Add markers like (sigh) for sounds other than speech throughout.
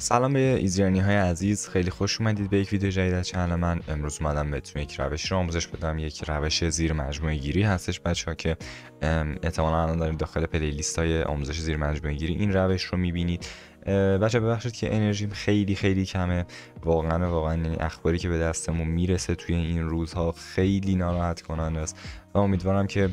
سلام به ایزرانی های عزیز خیلی خوش اومدید به یک ویدیو جدید از چنل من امروز اومدم بهتون یک روش رو آموزش بدم یک روش زیر مجموعه گیری هستش بچه ها که احتمالا الان داخل پلی لیست های آموزش زیر مجموعه گیری این روش رو میبینید بچه ببخشید که انرژیم خیلی خیلی کمه واقعا واقعا یعنی اخباری که به دستمون میرسه توی این روزها خیلی ناراحت کننده است و امیدوارم که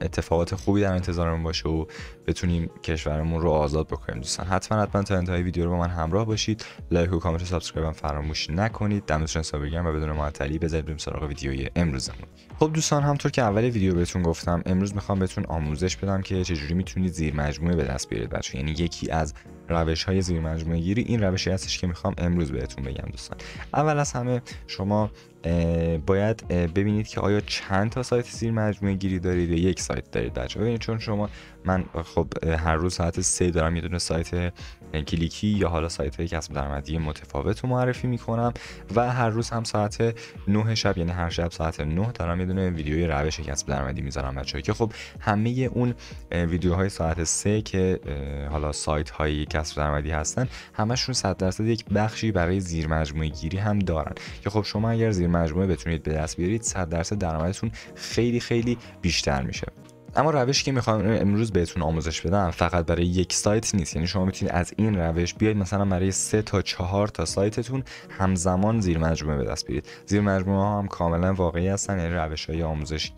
اتفاقات خوبی در انتظارمون باشه و بتونیم کشورمون رو آزاد بکنیم دوستان حتما حتما تا انتهای ویدیو رو با من همراه باشید لایک و کامنت و سابسکرایب هم فراموش نکنید دمتون حساب بگم و بدون معطلی بذارید بریم سراغ ویدیوی امروزمون خب دوستان همطور که اول ویدیو بهتون گفتم امروز میخوام بهتون آموزش بدم که چجوری میتونید زیر مجموعه به دست بیارید بچه یعنی یکی از روش های زیر مجموعه گیری این روشی هستش که میخوام امروز بهتون بگم دوستان اول از همه شما باید ببینید که آیا چند تا سایت زیر مجموعه گیری دارید یا یک سایت دارید بچه ببینید چون شما من خب هر روز ساعت سه دارم یه دونه سایت کلیکی یا حالا سایت های کسب درآمدی متفاوت رو معرفی میکنم و هر روز هم ساعت 9 شب یعنی هر شب ساعت 9 دارم یه دونه ویدیوی روش کسب درآمدی میذارم بچه که خب همه اون ویدیوهای ساعت سه که حالا سایت های کسب درآمدی هستن همشون 100 درصد یک بخشی برای زیر مجموعه گیری هم دارن که خب شما اگر زیر مجموعه بتونید به دست بیارید 100 درصد درآمدتون خیلی خیلی بیشتر میشه اما روشی که میخوام امروز بهتون آموزش بدم فقط برای یک سایت نیست یعنی شما میتونید از این روش بیاید مثلا برای سه تا چهار تا سایتتون همزمان زیر مجموعه به دست بیارید زیر مجموعه ها هم کاملا واقعی هستن یعنی روش های آموزش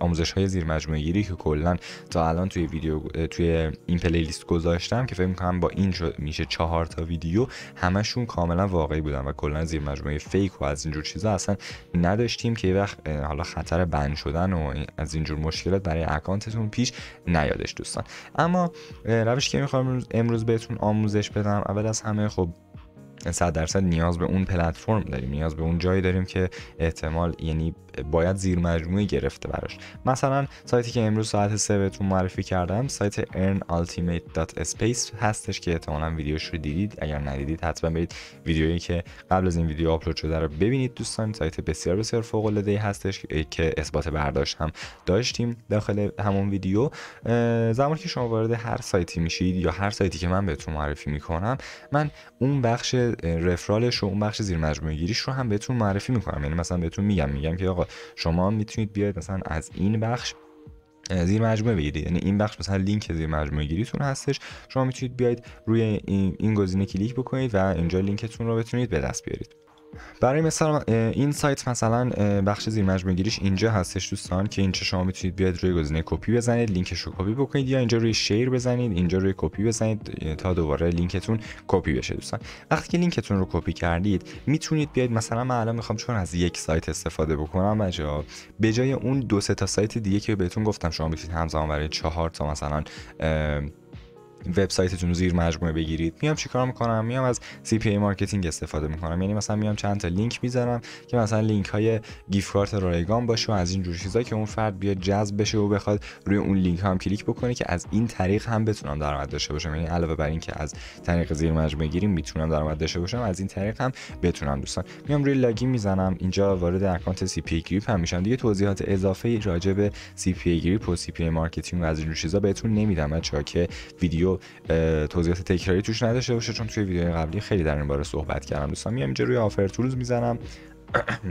آموزش های زیر مجموعه گیری که کلا تا الان توی ویدیو توی این پلیلیست گذاشتم که فکر میکنم با این میشه چهار تا ویدیو همشون کاملا واقعی بودن و کلا زیر مجموعه فیک و از اینجور چیزا اصلا نداشتیم که یه وقت حالا خطر بند شدن و از اینجور مشکلات برای اکانتتون پیش نیادش دوستان اما روشی که میخوام امروز بهتون آموزش بدم اول از همه خب 100 درصد نیاز به اون پلتفرم داریم نیاز به اون جایی داریم که احتمال یعنی باید زیر مجموعه گرفته براش مثلا سایتی که امروز ساعت 3 بهتون معرفی کردم سایت earnultimate.space هستش که احتمالا ویدیوش رو دیدید اگر ندیدید حتما برید ویدیویی که قبل از این ویدیو آپلود شده رو ببینید دوستان سایت بسیار بسیار فوق العاده هستش که اثبات برداشت هم داشتیم داخل همون ویدیو زمانی که شما وارد هر سایتی میشید یا هر سایتی که من بهتون معرفی میکنم من اون بخش رفرالش و اون بخش زیر مجموعه گیریش رو هم بهتون معرفی میکنم یعنی مثلا بهتون میگم میگم که آقا شما میتونید بیاید مثلا از این بخش زیر مجموعه بگیرید یعنی این بخش مثلا لینک زیر مجموعه گیریتون هستش شما میتونید بیاید روی این, این گزینه کلیک بکنید و اینجا لینکتون رو بتونید به دست بیارید برای مثال این سایت مثلا بخش زیر مجموعه گیریش اینجا هستش دوستان که اینجا شما میتونید بیاد روی گزینه کپی بزنید لینکش رو کپی بکنید یا اینجا روی شیر بزنید اینجا روی کپی بزنید تا دوباره لینکتون کپی بشه دوستان وقتی که لینکتون رو کپی کردید میتونید بیاید مثلا من الان میخوام چون از یک سایت استفاده بکنم بجا به جای اون دو سه تا سایت دیگه که بهتون گفتم شما میتونید همزمان برای چهار تا مثلا وبسایتتون رو زیر مجموعه بگیرید میام چیکار میکنم میام از سی پی ای مارکتینگ استفاده میکنم یعنی مثلا میام چند تا لینک میذارم که مثلا لینک های گیف کارت رایگان باشه و از این جور چیزا که اون فرد بیاد جذب بشه و بخواد روی اون لینک هم کلیک بکنه که از این طریق هم بتونم درآمد داشته باشم یعنی علاوه بر اینکه از طریق زیر مجموعه گیری میتونم درآمد داشته باشم از این طریق هم بتونم دوستان میام روی لاگین میزنم اینجا وارد اکانت سی پی گریپ هم میشم دیگه توضیحات اضافه راجع به سی پی گریپ و سی پی مارکتینگ و از این جور چیزا بهتون نمیدم بچا که ویدیو و توضیحات تکراری توش نداشته باشه چون توی ویدیو قبلی خیلی در این باره صحبت کردم دوستان میام اینجا روی آفر تولز میزنم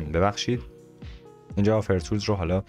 (clears throat) ببخشید اینجا آفر تولز رو حالا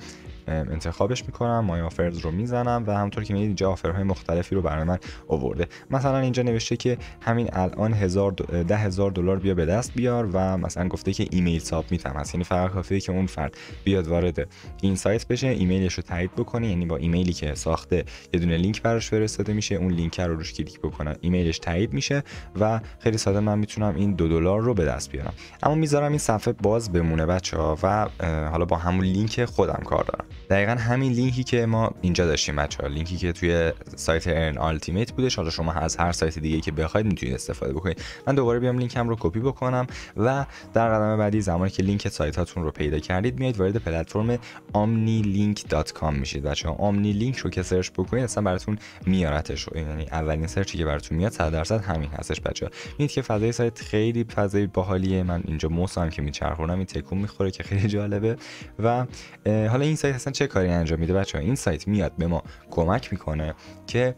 انتخابش میکنم مای آفرز رو میزنم و همطور که میدید اینجا آفرهای مختلفی رو برای من آورده مثلا اینجا نوشته که همین الان هزار ده هزار دلار بیا به دست بیار و مثلا گفته که ایمیل ساب میتم هست یعنی فقط کافیه که اون فرد بیاد وارد این سایت بشه ایمیلش رو تایید بکنه یعنی با ایمیلی که ساخته یه دونه لینک براش فرستاده میشه اون لینک رو روش کلیک بکنه ایمیلش تایید میشه و خیلی ساده من میتونم این دو دلار رو به دست بیارم اما میذارم این صفحه باز بمونه بچه ها و حالا با همون لینک خودم کار دارم دقیقا همین لینکی که ما اینجا داشتیم بچه‌ها لینکی که توی سایت ارن التیمیت بودش حالا شما از هر سایت دیگه که بخواید میتونید استفاده بکنید من دوباره بیام لینکم رو کپی بکنم و در قدم بعدی زمانی که لینک سایت هاتون رو پیدا کردید میاید وارد پلتفرم omnilink.com میشید بچه‌ها امنی لینک رو که سرچ بکنید اصلا براتون میارتش یعنی اولین سرچی که براتون میاد 100 درصد همین هستش بچه‌ها میید که فضای سایت خیلی فضای باحالیه من اینجا موسم که میچرخونم این تکون میخوره که خیلی جالبه و حالا این سایت اصلا چه کاری انجام میده بچه ها این سایت میاد به ما کمک میکنه که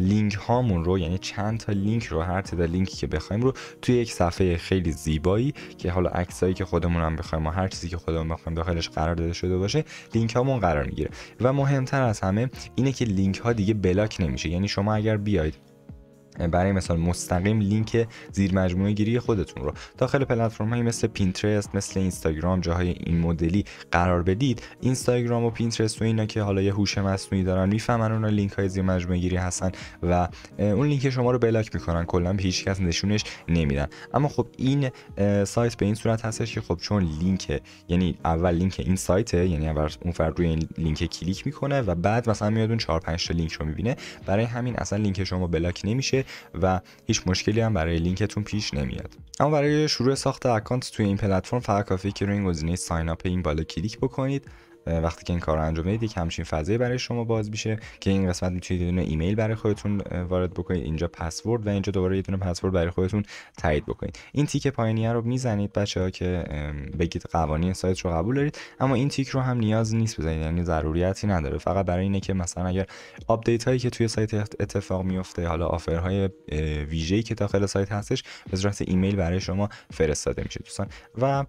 لینک هامون رو یعنی چند تا لینک رو هر تعداد لینکی که بخوایم رو توی یک صفحه خیلی زیبایی که حالا عکسایی که خودمون هم بخوایم و هر چیزی که خودمون بخوایم داخلش قرار داده شده باشه لینک هامون قرار میگیره و مهمتر از همه اینه که لینک ها دیگه بلاک نمیشه یعنی شما اگر بیاید برای مثال مستقیم لینک زیر مجموعه گیری خودتون رو داخل پلتفرم های مثل پینترست مثل اینستاگرام جاهای این مدلی قرار بدید اینستاگرام و پینترست و اینا که حالا یه هوش مصنوعی دارن میفهمن اونا لینک های زیر مجموعه گیری هستن و اون لینک شما رو بلاک میکنن کلا به هیچ کس نشونش نمیدن اما خب این سایت به این صورت هستش که خب چون لینک یعنی اول لینک این سایته یعنی اول اون فرد روی این لینک کلیک میکنه و بعد مثلا میاد اون 4 5 تا لینک رو میبینه برای همین اصلا لینک شما بلاک نمیشه و هیچ مشکلی هم برای لینکتون پیش نمیاد اما برای شروع ساخت اکانت توی این پلتفرم فقط کافی که روی این گزینه ساین اپ این بالا کلیک بکنید وقتی که این کار انجام بدید یک همچین فضایی برای شما باز میشه که این قسمت میتونید یه ایمیل برای خودتون وارد بکنید اینجا پسورد و اینجا دوباره یه دونه پسورد برای خودتون تایید بکنید این تیک پایینی رو میزنید بچه ها که بگید قوانین سایت رو قبول دارید اما این تیک رو هم نیاز نیست بزنید یعنی ضروریتی نداره فقط برای اینه که مثلا اگر آپدیت هایی که توی سایت اتفاق میفته حالا آفرهای ای که داخل سایت هستش به صورت ایمیل برای شما فرستاده میشه دوستان و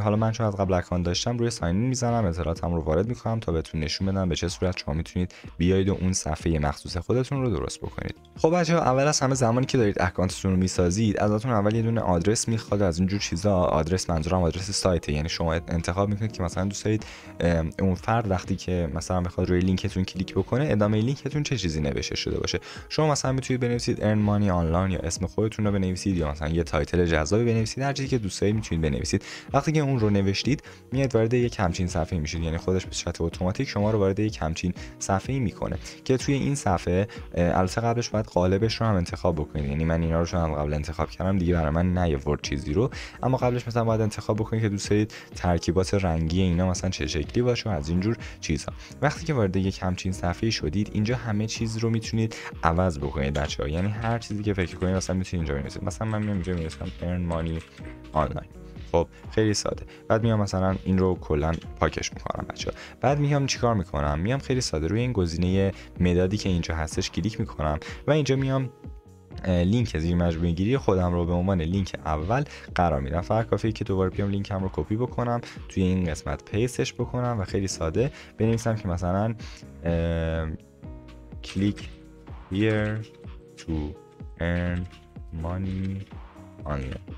حالا من چون از قبل اکانت داشتم روی ساین میزنم اطلاعات صفحم رو وارد میکنم تا بهتون نشون بدم به چه صورت شما میتونید بیاید و اون صفحه مخصوص خودتون رو درست بکنید خب بچه‌ها اول از همه زمانی که دارید اکانتتون رو میسازید ازتون اول یه دونه آدرس میخواد از اینجور چیزا آدرس منظورم آدرس سایت، یعنی شما انتخاب میکنید که مثلا دوست دارید اون فرد وقتی که مثلا میخواد روی لینکتون کلیک بکنه ادامه لینکتون چه چیزی نوشته شده باشه شما مثلا میتونید بنویسید ارن مانی آنلاین یا اسم خودتون رو بنویسید یا مثلا یه تایتل جذابی بنویسید هر چیزی که دوست دارید میتونید بنویسید وقتی که اون رو نوشتید میاد وارد یک همچین صفحه میشید یعنی خودش به صورت اتوماتیک شما رو وارد یک همچین صفحه ای میکنه که توی این صفحه البته قبلش باید قالبش رو هم انتخاب بکنید یعنی من اینا رو چون قبل انتخاب کردم دیگه برای من ورد چیزی رو اما قبلش مثلا باید انتخاب بکنید که دوست دارید ترکیبات رنگی اینا مثلا چه شکلی باشه و از اینجور چیزا. وقتی که وارد یک همچین صفحه شدید اینجا همه چیز رو میتونید عوض بکنید بچه‌ها یعنی هر چیزی که فکر کنید مثلا میتونید اینجا بنویسید مثلا من میام اینجا می‌نویسم earn money online خب خیلی ساده بعد میام مثلا این رو کلا پاکش میکنم بچه بعد میام چیکار میکنم میام خیلی ساده روی این گزینه مدادی که اینجا هستش کلیک میکنم و اینجا میام لینک زیر مجموعه گیری خودم رو به عنوان لینک اول قرار میدم فقط کافیه که دوباره بیام لینکم رو کپی بکنم توی این قسمت پیستش بکنم و خیلی ساده بنویسم که مثلا کلیک here to earn money online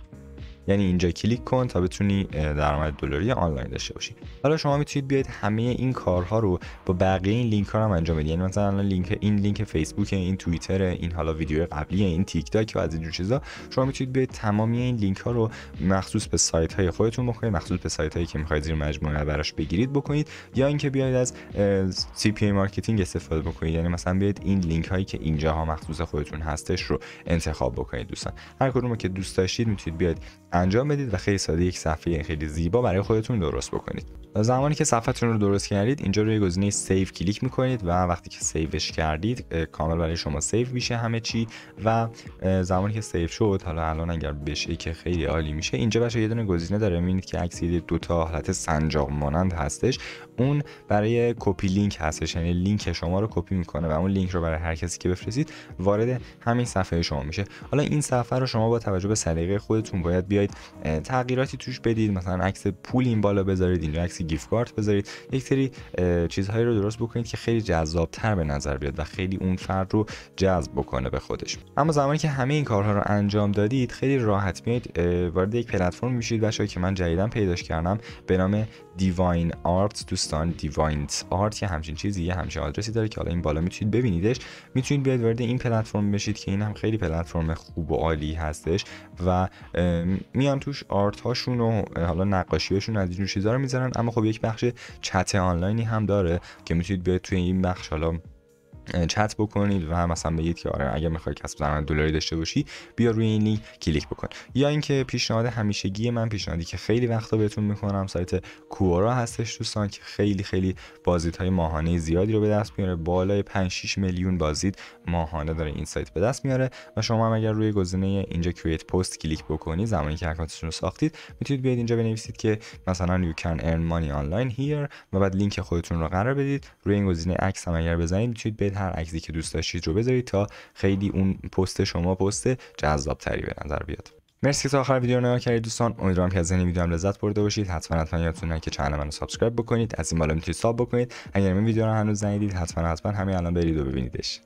یعنی اینجا کلیک کن تا بتونی درآمد دلاری آنلاین داشته باشی حالا شما میتونید بیاید همه این کارها رو با بقیه این لینک ها هم انجام بدید یعنی مثلا الان لینک این لینک فیسبوک این توییتر این حالا ویدیو قبلی این تیک تاک و از اینجور چیزا شما میتونید بیاید تمامی این لینک ها رو مخصوص به سایت های خودتون بکنید مخصوص به سایت هایی که میخواید زیر مجموعه براش بگیرید بکنید یا اینکه بیاید از سی پی مارکتینگ استفاده بکنید یعنی مثلا بیاید این لینک هایی که اینجاها مخصوص خودتون هستش رو انتخاب بکنید دوستان هر کدومی که دوست داشتید میتونید بیاید انجام بدید و خیلی ساده یک صفحه خیلی زیبا برای خودتون درست بکنید و زمانی که صفحتون رو درست کردید اینجا روی گزینه سیو کلیک میکنید و وقتی که سیوش کردید کامل برای شما سیو میشه همه چی و زمانی که سیو شد حالا الان اگر بشه که خیلی عالی میشه اینجا بچه یه دونه گزینه داره میبینید که عکس دو تا حالت سنجاق مانند هستش اون برای کپی لینک هستش یعنی لینک شما رو کپی میکنه و اون لینک رو برای هر کسی که بفرستید وارد همین صفحه شما میشه حالا این صفحه رو شما با توجه به سلیقه خودتون باید بیاید تغییراتی توش بدید مثلا عکس پول این بالا بذارید اینجا عکس گیف کارت بذارید یک سری چیزهایی رو درست بکنید که خیلی جذابتر به نظر بیاد و خیلی اون فرد رو جذب بکنه به خودش اما زمانی که همه این کارها رو انجام دادید خیلی راحت میاید وارد یک پلتفرم میشید شاید که من جدیدا پیداش کردم به نام دیواین آرت دوستان دیواین آرت یه همچین چیزی یه همچین آدرسی داره که حالا این بالا میتونید ببینیدش میتونید بیاید وارد این پلتفرم بشید که این هم خیلی پلتفرم خوب و عالی هستش و میان توش آرت هاشون و حالا هاشون از اینجور چیزا رو میذارن اما خب یک بخش چت آنلاینی هم داره که میتونید بیاید توی این بخش حالا چت بکنید و مثلا بگید که آره اگه میخوای کسب درآمد دلاری داشته باشی بیا روی این لینک کلیک بکن یا اینکه پیشنهاد همیشگی من پیشنهادی که خیلی وقتا بهتون میکنم سایت کوورا هستش دوستان که خیلی خیلی بازدیدهای ماهانه زیادی رو به دست میاره بالای 5 6 میلیون بازدید ماهانه داره این سایت به دست میاره و شما هم اگر روی گزینه اینجا کرییت پست کلیک بکنید زمانی که اکانتتون رو ساختید میتونید بیاید اینجا بنویسید که مثلا یو can ارن مانی آنلاین هیر و بعد لینک خودتون رو قرار بدید روی این گزینه عکس هم اگر بزنید میتونید هر عکسی که دوست داشتید رو بذارید تا خیلی اون پست شما پست جذاب تری به نظر بیاد مرسی که تا آخر ویدیو رو نگاه کردید دوستان امیدوارم که از این ویدیو هم لذت برده باشید حتما حتما یادتون نره که کانال منو سابسکرایب بکنید از این بالا میتونید ساب بکنید اگر این ویدیو رو هنوز ندیدید حتما حتما همین الان برید و ببینیدش